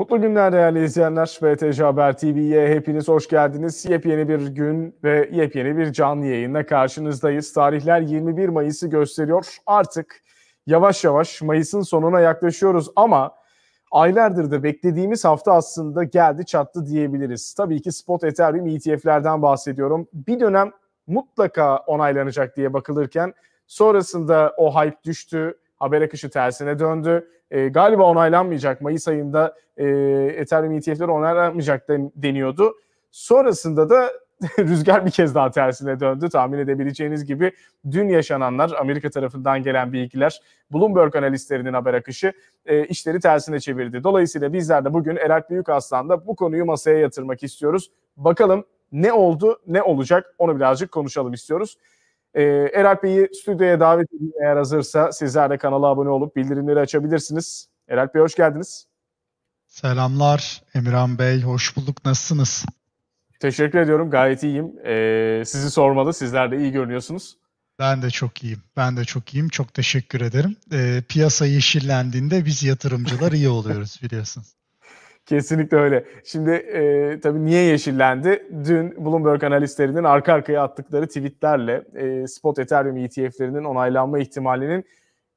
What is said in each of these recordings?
Mutlu günler değerli izleyenler. BTC Haber TV'ye hepiniz hoş geldiniz. Yepyeni bir gün ve yepyeni bir canlı yayında karşınızdayız. Tarihler 21 Mayıs'ı gösteriyor. Artık yavaş yavaş Mayıs'ın sonuna yaklaşıyoruz ama aylardır da beklediğimiz hafta aslında geldi çattı diyebiliriz. Tabii ki spot Ethereum ETF'lerden bahsediyorum. Bir dönem mutlaka onaylanacak diye bakılırken sonrasında o hype düştü, haber akışı tersine döndü e, galiba onaylanmayacak. Mayıs ayında e, Ethereum ETF'leri onaylanmayacak deniyordu. Sonrasında da rüzgar bir kez daha tersine döndü. Tahmin edebileceğiniz gibi dün yaşananlar, Amerika tarafından gelen bilgiler, Bloomberg analistlerinin haber akışı e, işleri tersine çevirdi. Dolayısıyla bizler de bugün Erak Büyükaslan'da bu konuyu masaya yatırmak istiyoruz. Bakalım ne oldu, ne olacak onu birazcık konuşalım istiyoruz. E, ee, beyi stüdyoya davet edin. eğer hazırsa. Sizler de kanala abone olup bildirimleri açabilirsiniz. Eralp Bey hoş geldiniz. Selamlar Emirhan Bey, hoş bulduk. Nasılsınız? Teşekkür ediyorum, gayet iyiyim. Ee, sizi sormalı, sizler de iyi görünüyorsunuz. Ben de çok iyiyim, ben de çok iyiyim. Çok teşekkür ederim. Ee, piyasa yeşillendiğinde biz yatırımcılar iyi oluyoruz biliyorsunuz. Kesinlikle öyle. Şimdi e, tabii niye yeşillendi? Dün Bloomberg analistlerinin arka arkaya attıkları tweetlerle e, spot Ethereum ETF'lerinin onaylanma ihtimalinin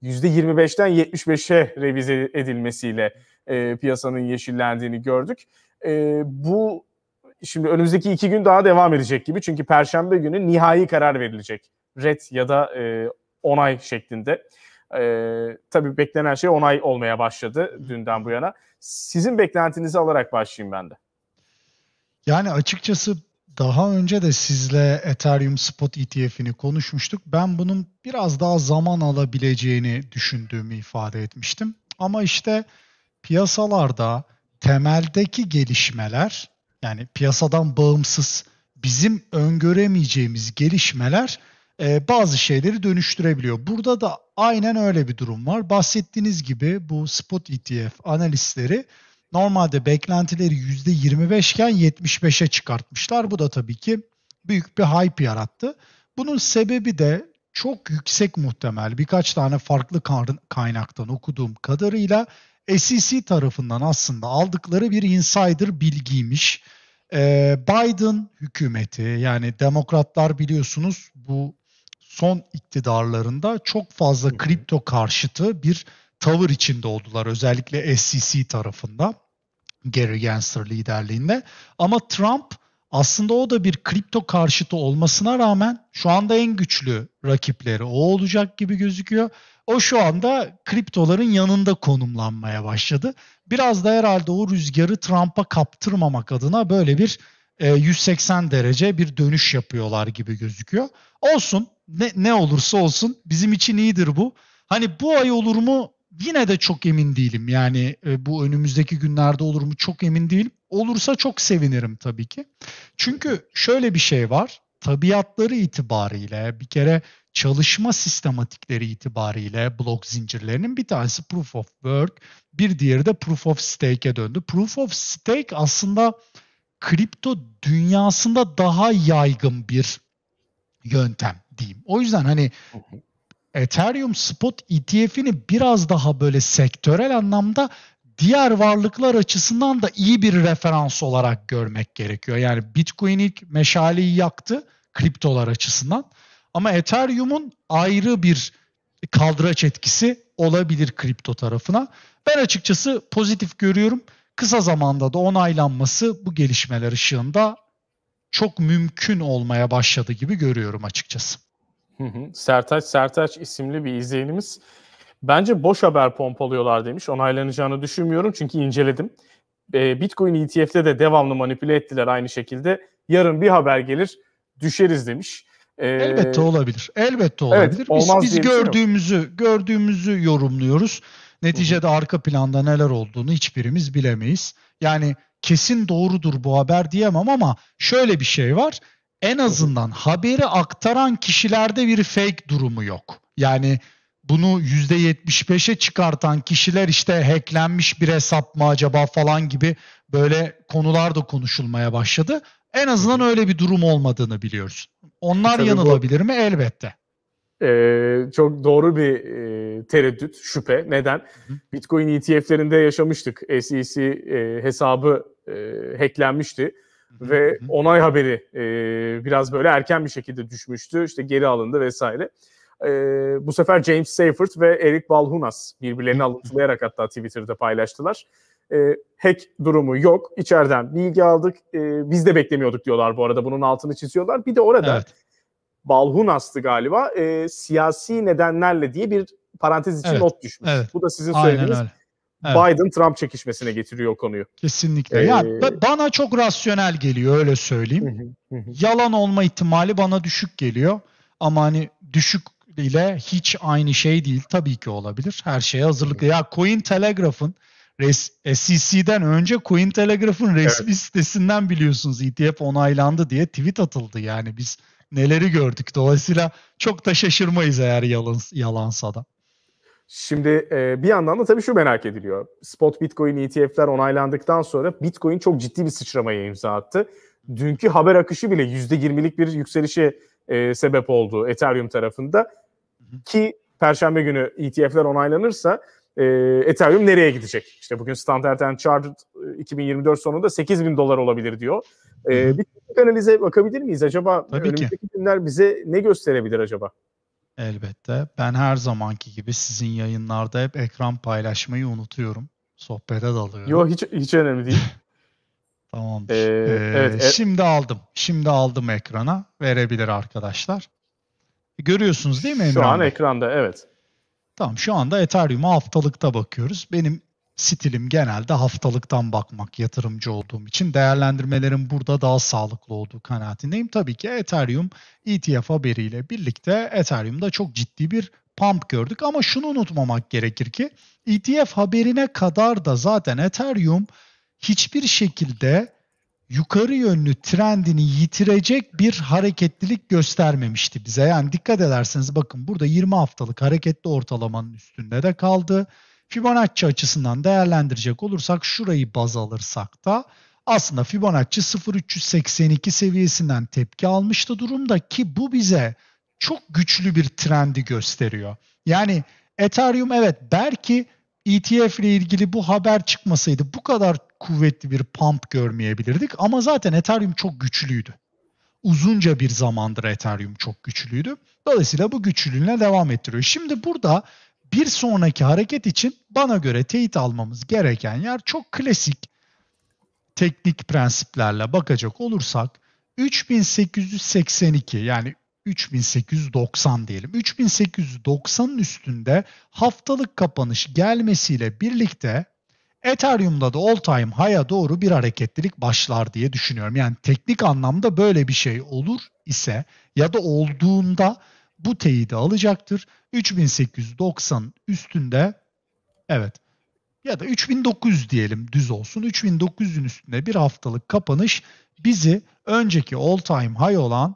%25'ten 75'e revize edilmesiyle e, piyasanın yeşillendiğini gördük. E, bu şimdi önümüzdeki iki gün daha devam edecek gibi. Çünkü Perşembe günü nihai karar verilecek. Red ya da e, onay şeklinde. Ee, tabii beklenen şey onay olmaya başladı dünden bu yana. Sizin beklentinizi alarak başlayayım ben de. Yani açıkçası daha önce de sizle Ethereum Spot ETF'ini konuşmuştuk. Ben bunun biraz daha zaman alabileceğini düşündüğümü ifade etmiştim. Ama işte piyasalarda temeldeki gelişmeler yani piyasadan bağımsız bizim öngöremeyeceğimiz gelişmeler e, bazı şeyleri dönüştürebiliyor. Burada da aynen öyle bir durum var. Bahsettiğiniz gibi bu spot ETF analistleri normalde beklentileri %25 iken 75'e çıkartmışlar. Bu da tabii ki büyük bir hype yarattı. Bunun sebebi de çok yüksek muhtemel birkaç tane farklı kaynaktan okuduğum kadarıyla SEC tarafından aslında aldıkları bir insider bilgiymiş. E, Biden hükümeti yani demokratlar biliyorsunuz bu son iktidarlarında çok fazla kripto karşıtı bir tavır içinde oldular. Özellikle SEC tarafında Gary Gensler liderliğinde. Ama Trump aslında o da bir kripto karşıtı olmasına rağmen şu anda en güçlü rakipleri o olacak gibi gözüküyor. O şu anda kriptoların yanında konumlanmaya başladı. Biraz da herhalde o rüzgarı Trump'a kaptırmamak adına böyle bir 180 e, derece bir dönüş yapıyorlar gibi gözüküyor. Olsun ne, ne olursa olsun bizim için iyidir bu. Hani bu ay olur mu yine de çok emin değilim. Yani e, bu önümüzdeki günlerde olur mu çok emin değilim. Olursa çok sevinirim tabii ki. Çünkü şöyle bir şey var. Tabiatları itibariyle bir kere çalışma sistematikleri itibariyle blok zincirlerinin bir tanesi proof of work, bir diğeri de proof of stake'e döndü. Proof of stake aslında kripto dünyasında daha yaygın bir yöntem diyeyim. O yüzden hani Ethereum spot ETF'ini biraz daha böyle sektörel anlamda diğer varlıklar açısından da iyi bir referans olarak görmek gerekiyor. Yani Bitcoin ilk meşaleyi yaktı kriptolar açısından. Ama Ethereum'un ayrı bir kaldıraç etkisi olabilir kripto tarafına. Ben açıkçası pozitif görüyorum. Kısa zamanda da onaylanması bu gelişmeler ışığında çok mümkün olmaya başladı gibi görüyorum açıkçası. Hı hı. Sertaç Sertaç isimli bir izleyenimiz bence boş haber pompalıyorlar demiş. Onaylanacağını düşünmüyorum çünkü inceledim. Ee, e, Bitcoin ETF'de de devamlı manipüle ettiler aynı şekilde. Yarın bir haber gelir düşeriz demiş. E, Elbette olabilir. Elbette olabilir. Evet, biz biz şey gördüğümüzü şey gördüğümüzü yorumluyoruz. Neticede arka planda neler olduğunu hiçbirimiz bilemeyiz. Yani kesin doğrudur bu haber diyemem ama şöyle bir şey var. En azından haberi aktaran kişilerde bir fake durumu yok. Yani bunu %75'e çıkartan kişiler işte hacklenmiş bir hesap mı acaba falan gibi böyle konular da konuşulmaya başladı. En azından öyle bir durum olmadığını biliyoruz. Onlar e Tabii yanılabilir bu... mi? Elbette. Ee, çok doğru bir e, tereddüt, şüphe. Neden? Hı. Bitcoin ETF'lerinde yaşamıştık. SEC e, hesabı e, hacklenmişti hı. ve onay haberi e, biraz böyle erken bir şekilde düşmüştü. İşte geri alındı vesaire. E, bu sefer James Seyfert ve Eric Balhunas birbirlerini alıntılayarak hatta Twitter'da paylaştılar. E, hack durumu yok. İçeriden bilgi aldık. E, biz de beklemiyorduk diyorlar bu arada. Bunun altını çiziyorlar. Bir de orada evet. Balhunas'tı galiba. E, siyasi nedenlerle diye bir parantez için evet, not düşmüş. Evet, Bu da sizin söylediğiniz öyle. Evet. Biden-Trump çekişmesine getiriyor konuyu. Kesinlikle. Ee... Ya bana çok rasyonel geliyor öyle söyleyeyim. Yalan olma ihtimali bana düşük geliyor. Ama hani düşük ile hiç aynı şey değil. Tabii ki olabilir. Her şeye hazırlıklı. ya Coin Telegraph'ın SEC'den önce Coin Telegraph'ın resmi evet. sitesinden biliyorsunuz ETF onaylandı diye tweet atıldı yani biz neleri gördük. Dolayısıyla çok da şaşırmayız eğer yalan, yalansa da. Şimdi e, bir yandan da tabii şu merak ediliyor. Spot Bitcoin ETF'ler onaylandıktan sonra Bitcoin çok ciddi bir sıçramaya imza attı. Dünkü haber akışı bile %20'lik bir yükselişe e, sebep oldu Ethereum tarafında. Ki Perşembe günü ETF'ler onaylanırsa e, Ethereum nereye gidecek? İşte bugün Standard Chartered 2024 e, sonunda 8 bin dolar olabilir diyor. E, bir analize bakabilir miyiz acaba? Tabii önümüzdeki ki. günler bize ne gösterebilir acaba? Elbette. Ben her zamanki gibi sizin yayınlarda hep ekran paylaşmayı unutuyorum. Sohbete dalıyorum. Yok hiç, hiç önemli değil. Tamamdır. Ee, ee, evet, e- şimdi aldım. Şimdi aldım ekrana. Verebilir arkadaşlar. Görüyorsunuz değil mi Emre? Şu an ekranda evet. Tamam şu anda Ethereum'a haftalıkta bakıyoruz. Benim stilim genelde haftalıktan bakmak yatırımcı olduğum için değerlendirmelerim burada daha sağlıklı olduğu kanaatindeyim. Tabii ki Ethereum ETF haberiyle birlikte Ethereum'da çok ciddi bir pump gördük ama şunu unutmamak gerekir ki ETF haberine kadar da zaten Ethereum hiçbir şekilde yukarı yönlü trendini yitirecek bir hareketlilik göstermemişti bize. Yani dikkat ederseniz bakın burada 20 haftalık hareketli ortalamanın üstünde de kaldı. Fibonacci açısından değerlendirecek olursak şurayı baz alırsak da aslında Fibonacci 0.382 seviyesinden tepki almıştı durumda ki bu bize çok güçlü bir trendi gösteriyor. Yani Ethereum evet belki ETF ile ilgili bu haber çıkmasaydı bu kadar kuvvetli bir pump görmeyebilirdik. Ama zaten Ethereum çok güçlüydü. Uzunca bir zamandır Ethereum çok güçlüydü. Dolayısıyla bu güçlülüğüne devam ettiriyor. Şimdi burada bir sonraki hareket için bana göre teyit almamız gereken yer çok klasik teknik prensiplerle bakacak olursak 3882 yani 3890 diyelim. 3890'ın üstünde haftalık kapanış gelmesiyle birlikte Ethereum'da da all time high'a doğru bir hareketlilik başlar diye düşünüyorum. Yani teknik anlamda böyle bir şey olur ise ya da olduğunda bu teyidi alacaktır. 3890 üstünde evet ya da 3900 diyelim düz olsun. 3900'ün üstünde bir haftalık kapanış bizi önceki all time high olan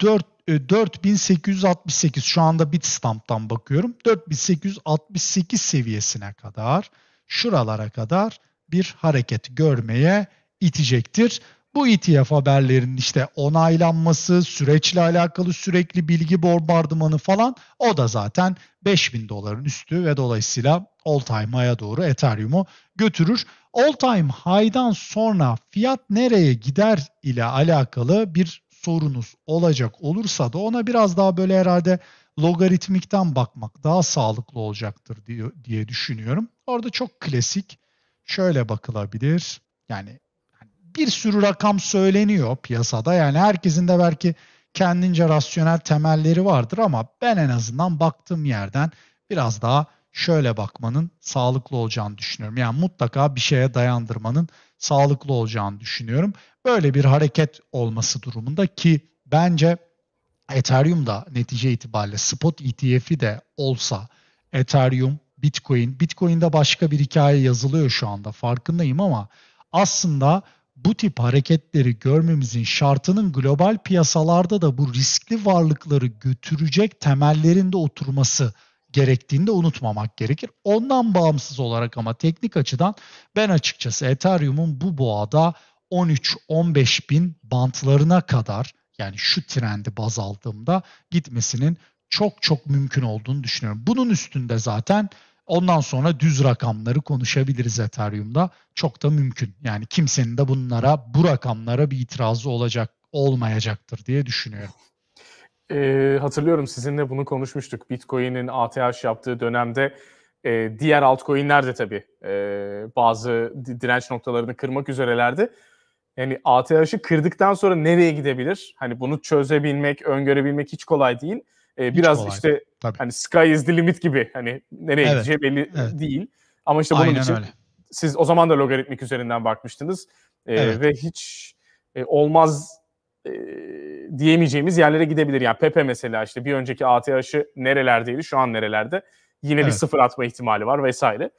4 4868 e, şu anda Bitstamp'tan bakıyorum. 4868 seviyesine kadar şuralara kadar bir hareket görmeye itecektir. Bu ETF haberlerinin işte onaylanması, süreçle alakalı sürekli bilgi bombardımanı falan o da zaten 5000 doların üstü ve dolayısıyla all time high'a doğru Ethereum'u götürür. All time high'dan sonra fiyat nereye gider ile alakalı bir sorunuz olacak olursa da ona biraz daha böyle herhalde logaritmikten bakmak daha sağlıklı olacaktır diye, düşünüyorum. Orada çok klasik şöyle bakılabilir. Yani bir sürü rakam söyleniyor piyasada. Yani herkesin de belki kendince rasyonel temelleri vardır ama ben en azından baktığım yerden biraz daha şöyle bakmanın sağlıklı olacağını düşünüyorum. Yani mutlaka bir şeye dayandırmanın sağlıklı olacağını düşünüyorum böyle bir hareket olması durumunda ki bence Ethereum da netice itibariyle spot ETF'i de olsa Ethereum, Bitcoin, Bitcoin'de başka bir hikaye yazılıyor şu anda farkındayım ama aslında bu tip hareketleri görmemizin şartının global piyasalarda da bu riskli varlıkları götürecek temellerinde oturması gerektiğini de unutmamak gerekir. Ondan bağımsız olarak ama teknik açıdan ben açıkçası Ethereum'un bu boğada 13-15 bin bantlarına kadar yani şu trendi baz aldığımda gitmesinin çok çok mümkün olduğunu düşünüyorum. Bunun üstünde zaten ondan sonra düz rakamları konuşabiliriz Ethereum'da. Çok da mümkün. Yani kimsenin de bunlara bu rakamlara bir itirazı olacak olmayacaktır diye düşünüyorum. E, hatırlıyorum sizinle bunu konuşmuştuk. Bitcoin'in ATH yaptığı dönemde e, diğer altcoin'ler de tabii e, bazı direnç noktalarını kırmak üzerelerdi yani ATH'ı kırdıktan sonra nereye gidebilir? Hani bunu çözebilmek, öngörebilmek hiç kolay değil. Ee, hiç biraz kolay işte Tabii. hani sky is the limit gibi hani nereye evet. gideceği belli evet. değil. Ama işte Aynen bunun için öyle. siz o zaman da logaritmik üzerinden bakmıştınız. Ee, evet. Ve hiç e, olmaz e, diyemeyeceğimiz yerlere gidebilir. Yani Pepe mesela işte bir önceki ATH'ı nerelerdeydi şu an nerelerde. Yine evet. bir sıfır atma ihtimali var vesaire.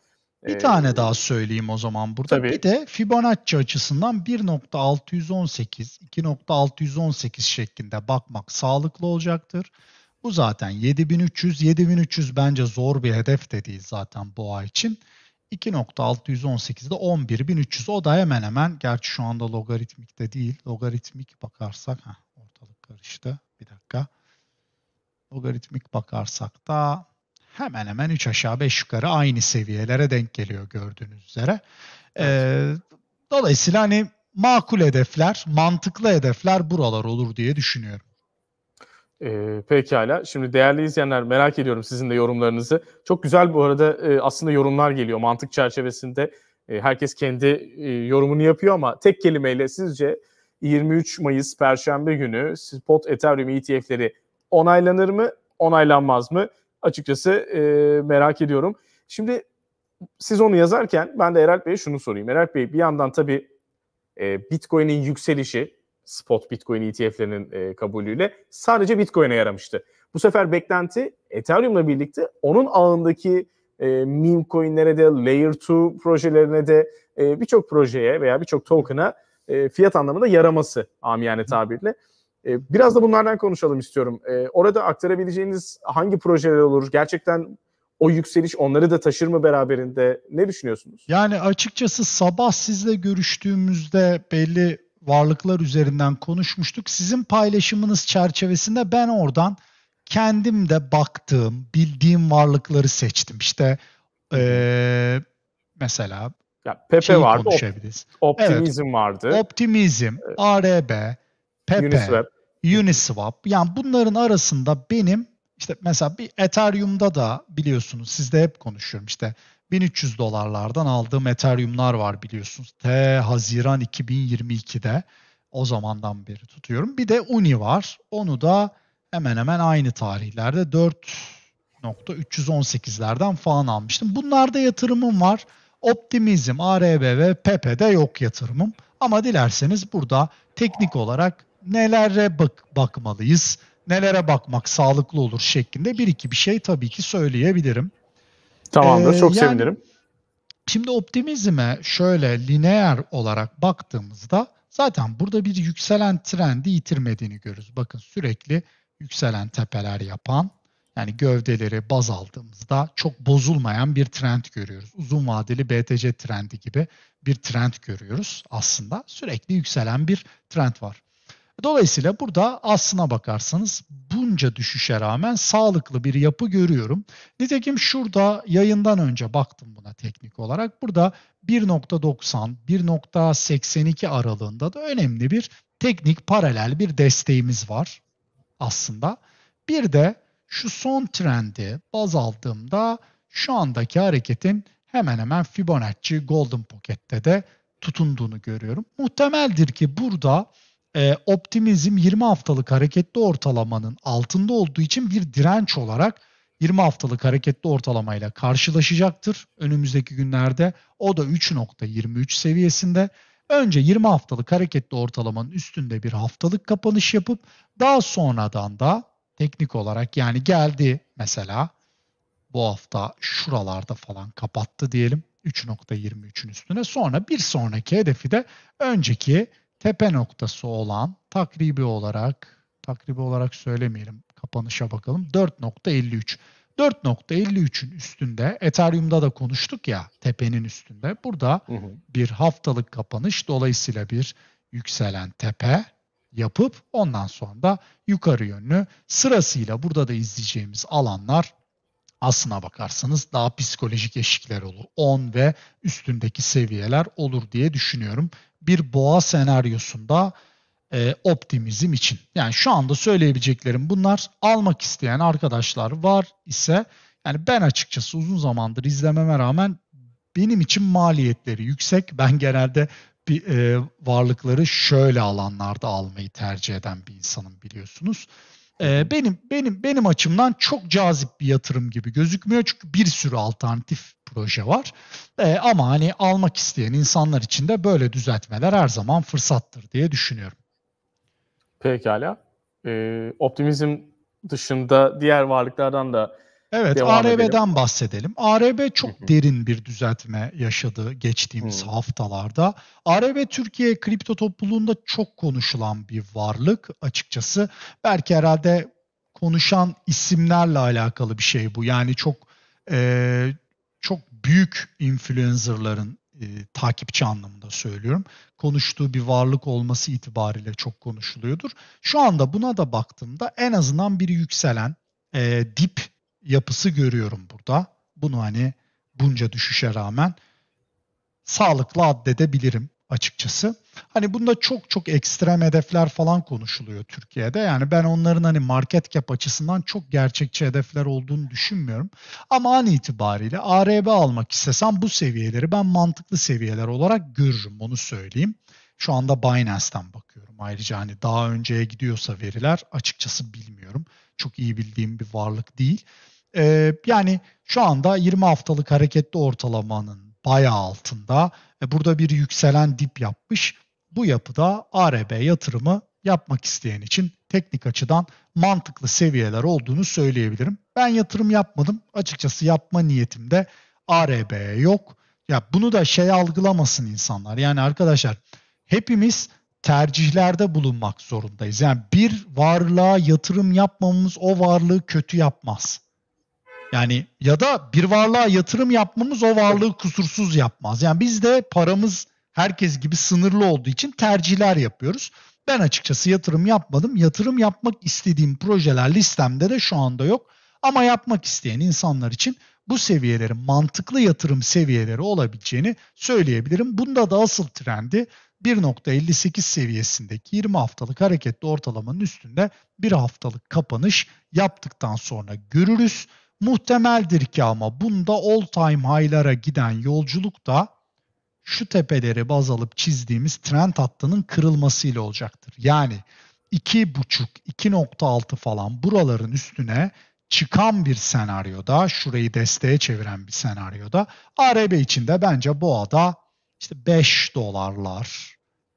Bir ee, tane daha söyleyeyim o zaman burada. Tabii. Bir de Fibonacci açısından 1.618, 2.618 şeklinde bakmak sağlıklı olacaktır. Bu zaten 7300, 7300 bence zor bir hedef de değil zaten bu ay için. 2.618'de 11.300 o da hemen hemen gerçi şu anda logaritmikte de değil. Logaritmik bakarsak ha, ortalık karıştı bir dakika. Logaritmik bakarsak da hemen hemen 3 aşağı 5 yukarı aynı seviyelere denk geliyor gördüğünüz üzere. Ee, dolayısıyla hani makul hedefler, mantıklı hedefler buralar olur diye düşünüyorum. E, pekala. Şimdi değerli izleyenler merak ediyorum sizin de yorumlarınızı. Çok güzel bu arada e, aslında yorumlar geliyor mantık çerçevesinde. E, herkes kendi e, yorumunu yapıyor ama tek kelimeyle sizce 23 Mayıs Perşembe günü spot Ethereum ETF'leri onaylanır mı, onaylanmaz mı? açıkçası e, merak ediyorum. Şimdi siz onu yazarken ben de Eralp Bey'e şunu sorayım. Eralp Bey bir yandan tabii e, Bitcoin'in yükselişi spot Bitcoin ETF'lerinin e, kabulüyle sadece Bitcoin'e yaramıştı. Bu sefer beklenti Ethereum'la birlikte onun ağındaki e, meme coin'lere de layer 2 projelerine de e, birçok projeye veya birçok token'a e, fiyat anlamında yaraması amiyane tabirle. Hı ee, biraz da bunlardan konuşalım istiyorum. Ee, orada aktarabileceğiniz hangi projeler olur? Gerçekten o yükseliş onları da taşır mı beraberinde? Ne düşünüyorsunuz? Yani açıkçası sabah sizle görüştüğümüzde belli varlıklar üzerinden konuşmuştuk. Sizin paylaşımınız çerçevesinde ben oradan kendim de baktığım, bildiğim varlıkları seçtim. İşte ee, mesela ya Pepe vardı, op, optimizm evet, vardı. Optimizm, ee, ARB, Pepe, Uniswap. Uniswap. Yani bunların arasında benim işte mesela bir Ethereum'da da biliyorsunuz sizde hep konuşuyorum işte 1300 dolarlardan aldığım Ethereum'lar var biliyorsunuz. T Haziran 2022'de o zamandan beri tutuyorum. Bir de Uni var. Onu da hemen hemen aynı tarihlerde 4.318'lerden falan almıştım. Bunlarda yatırımım var. Optimizm, ARB ve Pepe'de yok yatırımım. Ama dilerseniz burada teknik olarak nelere bak bakmalıyız, nelere bakmak sağlıklı olur şeklinde bir iki bir şey tabii ki söyleyebilirim. Tamamdır, ee, çok yani, sevinirim. Şimdi optimizme şöyle lineer olarak baktığımızda zaten burada bir yükselen trendi yitirmediğini görürüz. Bakın sürekli yükselen tepeler yapan yani gövdeleri baz aldığımızda çok bozulmayan bir trend görüyoruz. Uzun vadeli BTC trendi gibi bir trend görüyoruz aslında. Sürekli yükselen bir trend var. Dolayısıyla burada aslına bakarsanız bunca düşüşe rağmen sağlıklı bir yapı görüyorum. Nitekim şurada yayından önce baktım buna teknik olarak. Burada 1.90, 1.82 aralığında da önemli bir teknik paralel bir desteğimiz var aslında. Bir de şu son trendi baz aldığımda şu andaki hareketin hemen hemen Fibonacci Golden Pocket'te de tutunduğunu görüyorum. Muhtemeldir ki burada e, optimizm 20 haftalık hareketli ortalamanın altında olduğu için bir direnç olarak 20 haftalık hareketli ortalamayla karşılaşacaktır önümüzdeki günlerde. O da 3.23 seviyesinde. Önce 20 haftalık hareketli ortalamanın üstünde bir haftalık kapanış yapıp daha sonradan da teknik olarak yani geldi mesela bu hafta şuralarda falan kapattı diyelim 3.23'ün üstüne. Sonra bir sonraki hedefi de önceki tepe noktası olan takribi olarak takribi olarak söylemeyelim kapanışa bakalım 4.53. 4.53'ün üstünde Ethereum'da da konuştuk ya tepenin üstünde. Burada hı hı. bir haftalık kapanış dolayısıyla bir yükselen tepe yapıp ondan sonra da yukarı yönlü sırasıyla burada da izleyeceğimiz alanlar aslına bakarsanız daha psikolojik eşikler olur. 10 ve üstündeki seviyeler olur diye düşünüyorum bir boğa senaryosunda e, optimizm için. Yani şu anda söyleyebileceklerim bunlar. Almak isteyen arkadaşlar var ise yani ben açıkçası uzun zamandır izlememe rağmen benim için maliyetleri yüksek. Ben genelde bir e, varlıkları şöyle alanlarda almayı tercih eden bir insanım biliyorsunuz e, benim benim benim açımdan çok cazip bir yatırım gibi gözükmüyor çünkü bir sürü alternatif proje var. E, ama hani almak isteyen insanlar için de böyle düzeltmeler her zaman fırsattır diye düşünüyorum. Pekala. Ee, optimizm dışında diğer varlıklardan da Evet, Devam ARB'den edelim. bahsedelim. ARB çok Hı-hı. derin bir düzeltme yaşadı geçtiğimiz hı haftalarda. ARB Türkiye kripto topluluğunda çok konuşulan bir varlık açıkçası. Belki herhalde konuşan isimlerle alakalı bir şey bu. Yani çok e, çok büyük influencerların e, takipçi anlamında söylüyorum. Konuştuğu bir varlık olması itibariyle çok konuşuluyordur. Şu anda buna da baktığımda en azından biri yükselen, e, dip yapısı görüyorum burada. Bunu hani bunca düşüşe rağmen sağlıklı addedebilirim açıkçası. Hani bunda çok çok ekstrem hedefler falan konuşuluyor Türkiye'de. Yani ben onların hani market cap açısından çok gerçekçi hedefler olduğunu düşünmüyorum. Ama an itibariyle ARB almak istesem bu seviyeleri ben mantıklı seviyeler olarak görürüm onu söyleyeyim. Şu anda Binance'ten bakıyorum. Ayrıca hani daha önceye gidiyorsa veriler açıkçası bilmiyorum. Çok iyi bildiğim bir varlık değil. Ee, yani şu anda 20 haftalık hareketli ortalamanın bayağı altında. burada bir yükselen dip yapmış. Bu yapıda ARB yatırımı yapmak isteyen için teknik açıdan mantıklı seviyeler olduğunu söyleyebilirim. Ben yatırım yapmadım. Açıkçası yapma niyetimde ARB yok. Ya bunu da şey algılamasın insanlar. Yani arkadaşlar hepimiz tercihlerde bulunmak zorundayız. Yani bir varlığa yatırım yapmamız o varlığı kötü yapmaz. Yani ya da bir varlığa yatırım yapmamız o varlığı kusursuz yapmaz. Yani biz de paramız herkes gibi sınırlı olduğu için tercihler yapıyoruz. Ben açıkçası yatırım yapmadım. Yatırım yapmak istediğim projeler listemde de şu anda yok. Ama yapmak isteyen insanlar için bu seviyelerin mantıklı yatırım seviyeleri olabileceğini söyleyebilirim. Bunda da asıl trendi 1.58 seviyesindeki 20 haftalık hareketli ortalamanın üstünde bir haftalık kapanış yaptıktan sonra görürüz. Muhtemeldir ki ama bunda all time high'lara giden yolculuk da şu tepeleri baz alıp çizdiğimiz trend hattının kırılmasıyla olacaktır. Yani 2.5-2.6 falan buraların üstüne çıkan bir senaryoda, şurayı desteğe çeviren bir senaryoda ARB içinde bence boğada işte 5 dolarlar,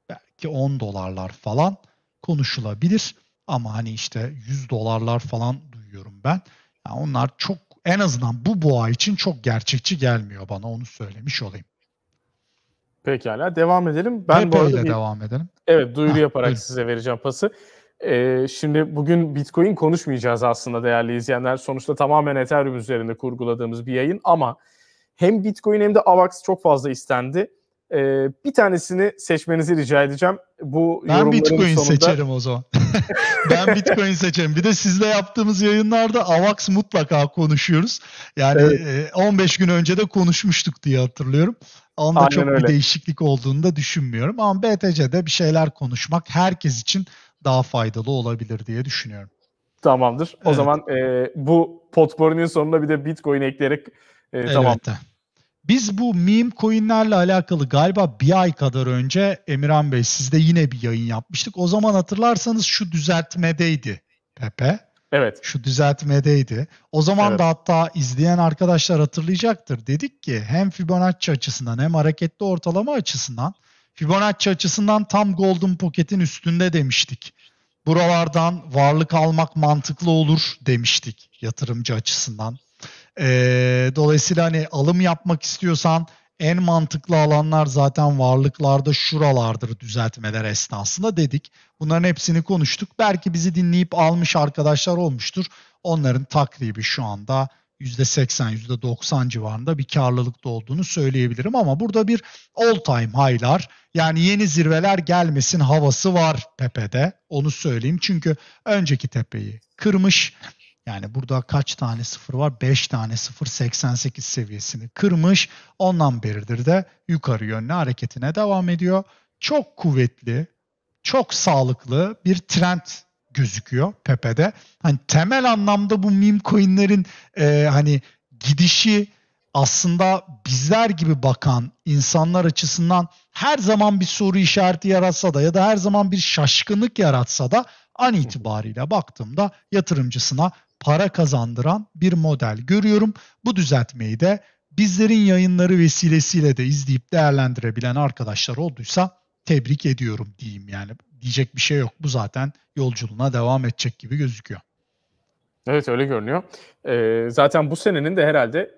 belki 10 dolarlar falan konuşulabilir. Ama hani işte 100 dolarlar falan duyuyorum ben. Yani onlar çok en azından bu boğa için çok gerçekçi gelmiyor bana onu söylemiş olayım. Pekala devam edelim. Ben Pepe bu arada ile bir, devam edelim. Evet duyuru ha, yaparak buyurun. size vereceğim pası. Ee, şimdi bugün Bitcoin konuşmayacağız aslında değerli izleyenler. Sonuçta tamamen Ethereum üzerinde kurguladığımız bir yayın ama hem Bitcoin hem de AVAX çok fazla istendi. Ee, bir tanesini seçmenizi rica edeceğim. Bu ben Bitcoin sonunda... seçerim o zaman. ben Bitcoin seçerim. Bir de sizle yaptığımız yayınlarda AVAX mutlaka konuşuyoruz. Yani evet. 15 e, gün önce de konuşmuştuk diye hatırlıyorum. Onda Aynen çok öyle. bir değişiklik olduğunu da düşünmüyorum. Ama BTC'de bir şeyler konuşmak herkes için daha faydalı olabilir diye düşünüyorum. Tamamdır. O evet. zaman e, bu potporinin sonuna bir de Bitcoin ekleyerek e, tamam. Biz bu meme coinlerle alakalı galiba bir ay kadar önce Emirhan Bey sizde yine bir yayın yapmıştık. O zaman hatırlarsanız şu düzeltmedeydi Pepe. Evet. Şu düzeltmedeydi. O zaman evet. da hatta izleyen arkadaşlar hatırlayacaktır. Dedik ki hem Fibonacci açısından hem hareketli ortalama açısından Fibonacci açısından tam Golden Pocket'in üstünde demiştik. Buralardan varlık almak mantıklı olur demiştik yatırımcı açısından e, dolayısıyla hani alım yapmak istiyorsan en mantıklı alanlar zaten varlıklarda şuralardır düzeltmeler esnasında dedik. Bunların hepsini konuştuk. Belki bizi dinleyip almış arkadaşlar olmuştur. Onların takribi şu anda %80, %90 civarında bir karlılıkta olduğunu söyleyebilirim. Ama burada bir all time high'lar yani yeni zirveler gelmesin havası var tepede. Onu söyleyeyim çünkü önceki tepeyi kırmış. Yani burada kaç tane sıfır var? 5 tane sıfır 88 seviyesini kırmış. Ondan beridir de yukarı yönlü hareketine devam ediyor. Çok kuvvetli, çok sağlıklı bir trend gözüküyor Pepe'de. Hani temel anlamda bu meme coinlerin e, hani gidişi aslında bizler gibi bakan insanlar açısından her zaman bir soru işareti yaratsa da ya da her zaman bir şaşkınlık yaratsa da an itibariyle baktığımda yatırımcısına para kazandıran bir model görüyorum. Bu düzeltmeyi de bizlerin yayınları vesilesiyle de izleyip değerlendirebilen arkadaşlar olduysa tebrik ediyorum diyeyim yani. Diyecek bir şey yok. Bu zaten yolculuğuna devam edecek gibi gözüküyor. Evet öyle görünüyor. Ee, zaten bu senenin de herhalde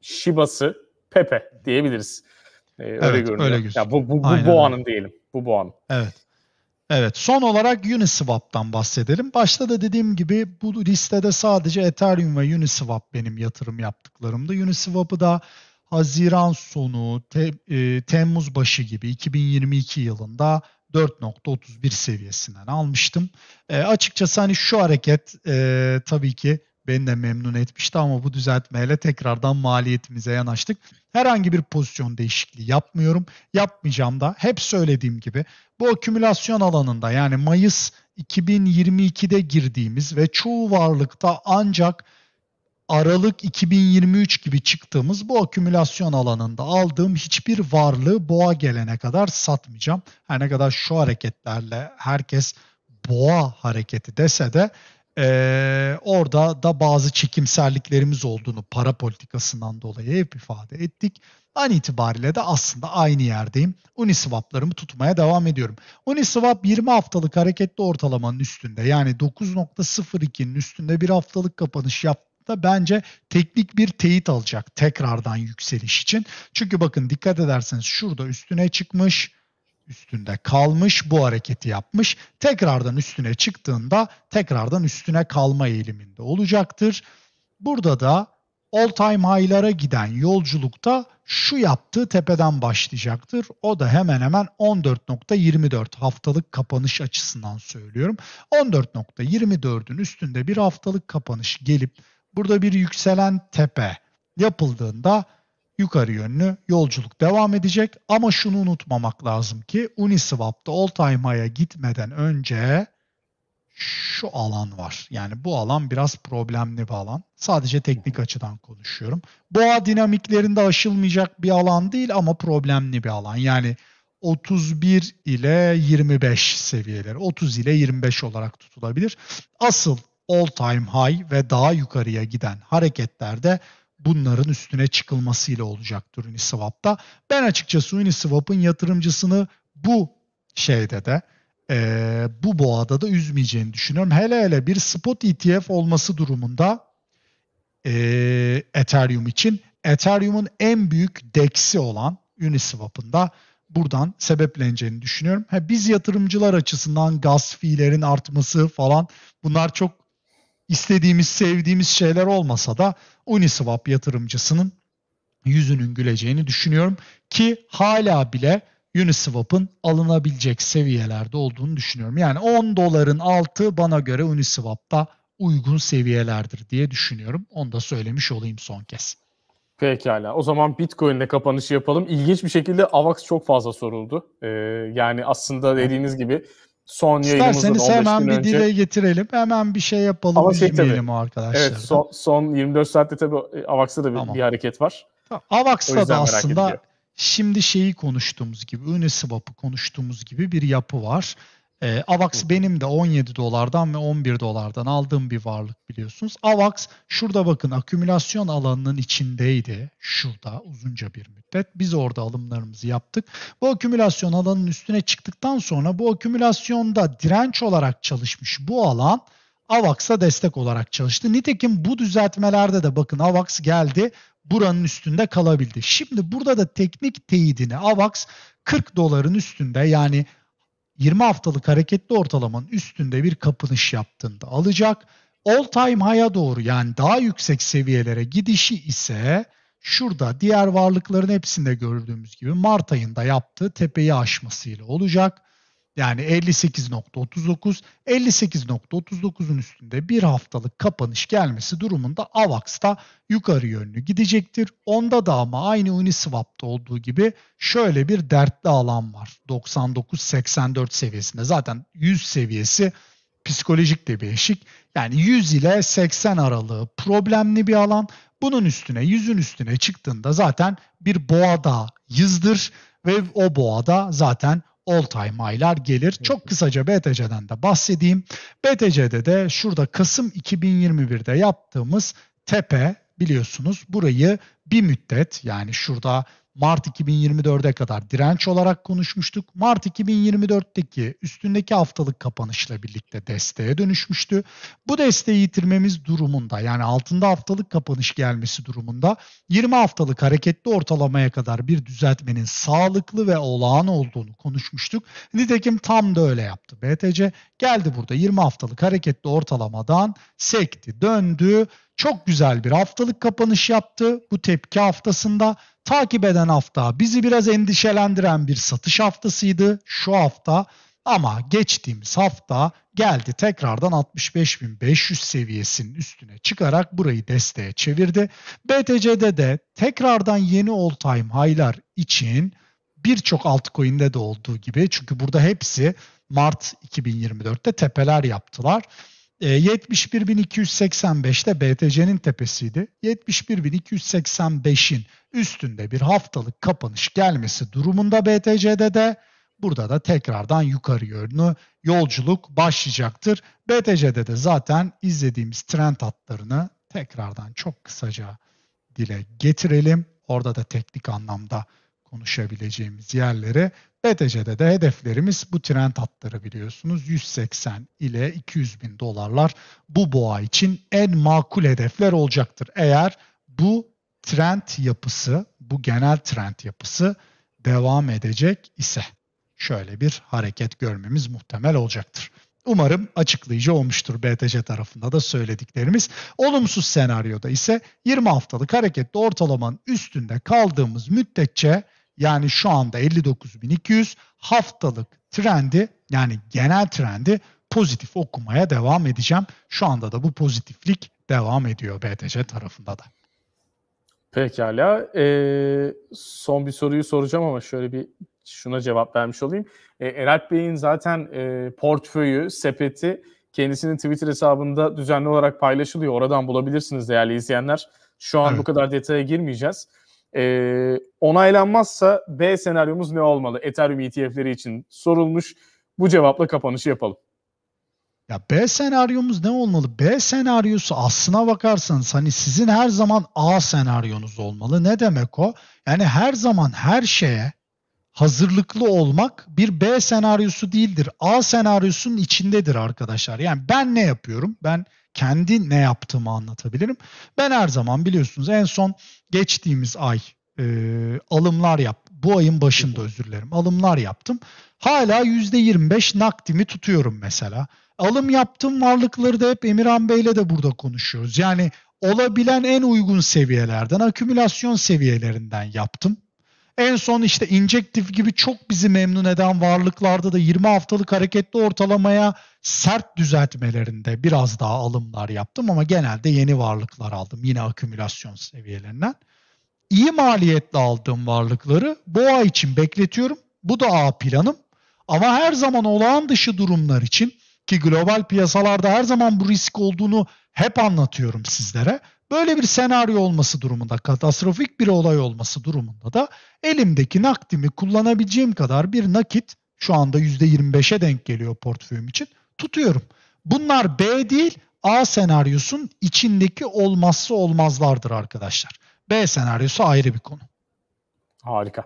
Şibası Pepe diyebiliriz. Ee, öyle görünüyor. Öyle gözüküyor. Ya bu bu, bu Aynen. Boğa'nın diyelim. Bu an. Evet. Evet son olarak Uniswap'tan bahsedelim. Başta da dediğim gibi bu listede sadece Ethereum ve Uniswap benim yatırım yaptıklarımda. Uniswap'ı da Haziran sonu, te, e, Temmuz başı gibi 2022 yılında 4.31 seviyesinden almıştım. E, açıkçası hani şu hareket e, tabii ki beni de memnun etmişti ama bu düzeltmeyle tekrardan maliyetimize yanaştık. Herhangi bir pozisyon değişikliği yapmıyorum. Yapmayacağım da hep söylediğim gibi bu akümülasyon alanında yani Mayıs 2022'de girdiğimiz ve çoğu varlıkta ancak Aralık 2023 gibi çıktığımız bu akümülasyon alanında aldığım hiçbir varlığı boğa gelene kadar satmayacağım. Her ne kadar şu hareketlerle herkes boğa hareketi dese de ee, orada da bazı çekimserliklerimiz olduğunu para politikasından dolayı hep ifade ettik. An itibariyle de aslında aynı yerdeyim. Uniswap'larımı tutmaya devam ediyorum. Uniswap 20 haftalık hareketli ortalamanın üstünde yani 9.02'nin üstünde bir haftalık kapanış yaptı da bence teknik bir teyit alacak tekrardan yükseliş için. Çünkü bakın dikkat ederseniz şurada üstüne çıkmış üstünde kalmış, bu hareketi yapmış. Tekrardan üstüne çıktığında tekrardan üstüne kalma eğiliminde olacaktır. Burada da all time high'lara giden yolculukta şu yaptığı tepeden başlayacaktır. O da hemen hemen 14.24 haftalık kapanış açısından söylüyorum. 14.24'ün üstünde bir haftalık kapanış gelip burada bir yükselen tepe yapıldığında yukarı yönlü yolculuk devam edecek. Ama şunu unutmamak lazım ki Uniswap'ta Oldtime'a gitmeden önce şu alan var. Yani bu alan biraz problemli bir alan. Sadece teknik açıdan konuşuyorum. Boğa dinamiklerinde aşılmayacak bir alan değil ama problemli bir alan. Yani 31 ile 25 seviyeleri, 30 ile 25 olarak tutulabilir. Asıl all time high ve daha yukarıya giden hareketlerde bunların üstüne çıkılmasıyla olacaktır Uniswap'ta. Ben açıkçası Uniswap'ın yatırımcısını bu şeyde de e, bu boğada da üzmeyeceğini düşünüyorum. Hele hele bir spot ETF olması durumunda e, Ethereum için Ethereum'un en büyük DEX'i olan Uniswap'ın da buradan sebepleneceğini düşünüyorum. Ha, biz yatırımcılar açısından gas fiillerin artması falan bunlar çok istediğimiz, sevdiğimiz şeyler olmasa da Uniswap yatırımcısının yüzünün güleceğini düşünüyorum ki hala bile Uniswap'ın alınabilecek seviyelerde olduğunu düşünüyorum. Yani 10 doların altı bana göre Uniswap'ta uygun seviyelerdir diye düşünüyorum. Onu da söylemiş olayım son kez. Pekala. O zaman Bitcoin'le kapanışı yapalım. İlginç bir şekilde AVAX çok fazla soruldu. Ee, yani aslında dediğiniz gibi son yayınımızın İsterseniz hemen bir önce... dile getirelim. Hemen bir şey yapalım. Ama şey tabii, o arkadaşlar. Evet son, son 24 saatte tabii e, Avax'ta da bir, tamam. bir hareket var. Tamam. Avax'ta da aslında şimdi şeyi konuştuğumuz gibi, Uniswap'ı konuştuğumuz gibi bir yapı var. E, AVAX benim de 17 dolardan ve 11 dolardan aldığım bir varlık biliyorsunuz. AVAX şurada bakın akümülasyon alanının içindeydi. Şurada uzunca bir müddet. Biz orada alımlarımızı yaptık. Bu akümülasyon alanının üstüne çıktıktan sonra bu akümülasyonda direnç olarak çalışmış bu alan AVAX'a destek olarak çalıştı. Nitekim bu düzeltmelerde de bakın AVAX geldi buranın üstünde kalabildi. Şimdi burada da teknik teyidini AVAX 40 doların üstünde yani 20 haftalık hareketli ortalamanın üstünde bir kapanış yaptığında alacak. All time high'a doğru yani daha yüksek seviyelere gidişi ise şurada diğer varlıkların hepsinde gördüğümüz gibi Mart ayında yaptığı tepeyi aşmasıyla olacak. Yani 58.39, 58.39'un üstünde bir haftalık kapanış gelmesi durumunda AVAX'ta yukarı yönlü gidecektir. Onda da ama aynı Uniswap'ta olduğu gibi şöyle bir dertli alan var. 99-84 seviyesinde zaten 100 seviyesi psikolojik de bir eşik. Yani 100 ile 80 aralığı problemli bir alan. Bunun üstüne, yüzün üstüne çıktığında zaten bir boğada yızdır ve o boğada zaten all time aylar gelir. Çok kısaca BTC'den de bahsedeyim. BTC'de de şurada Kasım 2021'de yaptığımız tepe biliyorsunuz burayı bir müddet yani şurada Mart 2024'e kadar direnç olarak konuşmuştuk. Mart 2024'teki üstündeki haftalık kapanışla birlikte desteğe dönüşmüştü. Bu desteği yitirmemiz durumunda yani altında haftalık kapanış gelmesi durumunda 20 haftalık hareketli ortalamaya kadar bir düzeltmenin sağlıklı ve olağan olduğunu konuşmuştuk. Nitekim tam da öyle yaptı. BTC geldi burada 20 haftalık hareketli ortalamadan sekti, döndü çok güzel bir haftalık kapanış yaptı bu tepki haftasında. Takip eden hafta bizi biraz endişelendiren bir satış haftasıydı şu hafta. Ama geçtiğimiz hafta geldi tekrardan 65.500 seviyesinin üstüne çıkarak burayı desteğe çevirdi. BTC'de de tekrardan yeni all time high'lar için birçok altcoin'de de olduğu gibi çünkü burada hepsi Mart 2024'te tepeler yaptılar. 71.285'te e, BTC'nin tepesiydi. 71.285'in üstünde bir haftalık kapanış gelmesi durumunda BTC'de de burada da tekrardan yukarı yönlü yolculuk başlayacaktır. BTC'de de zaten izlediğimiz trend hatlarını tekrardan çok kısaca dile getirelim. Orada da teknik anlamda konuşabileceğimiz yerleri BTC'de de hedeflerimiz bu trend hatları biliyorsunuz 180 ile 200 bin dolarlar bu boğa için en makul hedefler olacaktır. Eğer bu trend yapısı, bu genel trend yapısı devam edecek ise şöyle bir hareket görmemiz muhtemel olacaktır. Umarım açıklayıcı olmuştur BTC tarafında da söylediklerimiz. Olumsuz senaryoda ise 20 haftalık harekette ortalamanın üstünde kaldığımız müddetçe yani şu anda 59.200 haftalık trendi yani genel trendi pozitif okumaya devam edeceğim. Şu anda da bu pozitiflik devam ediyor BTC tarafında da. Pekala. Ee, son bir soruyu soracağım ama şöyle bir şuna cevap vermiş olayım. Ee, Eralp Bey'in zaten e, portföyü, sepeti kendisinin Twitter hesabında düzenli olarak paylaşılıyor. Oradan bulabilirsiniz değerli izleyenler. Şu an evet. bu kadar detaya girmeyeceğiz. E, onaylanmazsa B senaryomuz ne olmalı Ethereum ETF'leri için sorulmuş. Bu cevapla kapanışı yapalım. Ya B senaryomuz ne olmalı? B senaryosu aslına bakarsanız hani sizin her zaman A senaryonuz olmalı. Ne demek o? Yani her zaman her şeye hazırlıklı olmak bir B senaryosu değildir. A senaryosunun içindedir arkadaşlar. Yani ben ne yapıyorum? Ben kendi ne yaptığımı anlatabilirim. Ben her zaman biliyorsunuz en son geçtiğimiz ay e, alımlar yap. Bu ayın başında özür dilerim. Alımlar yaptım. Hala %25 nakdimi tutuyorum mesela. Alım yaptığım varlıkları da hep Emirhan Bey'le de burada konuşuyoruz. Yani olabilen en uygun seviyelerden, akümülasyon seviyelerinden yaptım en son işte injektif gibi çok bizi memnun eden varlıklarda da 20 haftalık hareketli ortalamaya sert düzeltmelerinde biraz daha alımlar yaptım ama genelde yeni varlıklar aldım yine akümülasyon seviyelerinden. İyi maliyetle aldığım varlıkları bu ay için bekletiyorum. Bu da A planım. Ama her zaman olağan dışı durumlar için ki global piyasalarda her zaman bu risk olduğunu hep anlatıyorum sizlere. Böyle bir senaryo olması durumunda, katastrofik bir olay olması durumunda da elimdeki nakdimi kullanabileceğim kadar bir nakit şu anda %25'e denk geliyor portföyüm için tutuyorum. Bunlar B değil A senaryosun içindeki olmazsa olmazlardır arkadaşlar. B senaryosu ayrı bir konu. Harika.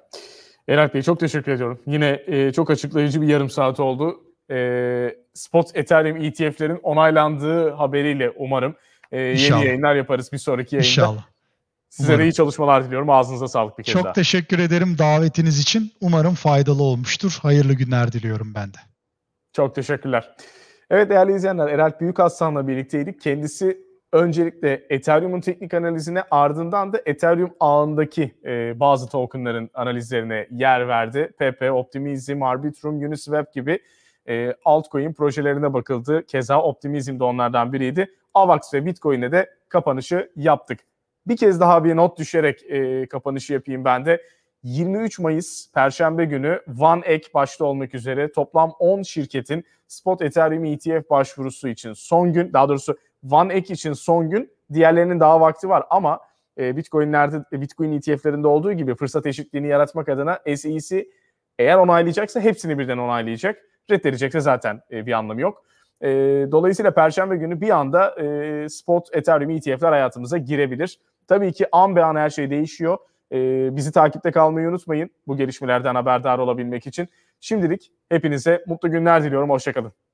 Erak Bey çok teşekkür ediyorum. Yine e, çok açıklayıcı bir yarım saat oldu. E, spot Ethereum ETF'lerin onaylandığı haberiyle umarım ee, yeni yayınlar yaparız bir sonraki yayında. İnşallah. Size Umarım. de iyi çalışmalar diliyorum. Ağzınıza sağlık bir kez Çok daha. Çok teşekkür ederim davetiniz için. Umarım faydalı olmuştur. Hayırlı günler diliyorum ben de. Çok teşekkürler. Evet değerli izleyenler Erel Büyük Aslan'la birlikteydik. Kendisi öncelikle Ethereum'un teknik analizine ardından da Ethereum ağındaki e, bazı tokenların analizlerine yer verdi. PP, Optimism, Arbitrum, Uniswap gibi e, altcoin projelerine bakıldı. Keza Optimizm de onlardan biriydi. AVAX ve Bitcoin'e de kapanışı yaptık. Bir kez daha bir not düşerek e, kapanışı yapayım ben de. 23 Mayıs Perşembe günü OneEck başta olmak üzere toplam 10 şirketin spot Ethereum ETF başvurusu için son gün daha doğrusu OneEck için son gün diğerlerinin daha vakti var ama e, Bitcoin'lerde e, Bitcoin ETF'lerinde olduğu gibi fırsat eşitliğini yaratmak adına SEC eğer onaylayacaksa hepsini birden onaylayacak. Reddedecekse zaten e, bir anlamı yok. E, dolayısıyla Perşembe günü bir anda e, spot Ethereum ETF'ler hayatımıza girebilir. Tabii ki an be an her şey değişiyor. E, bizi takipte kalmayı unutmayın bu gelişmelerden haberdar olabilmek için. Şimdilik hepinize mutlu günler diliyorum. Hoşçakalın.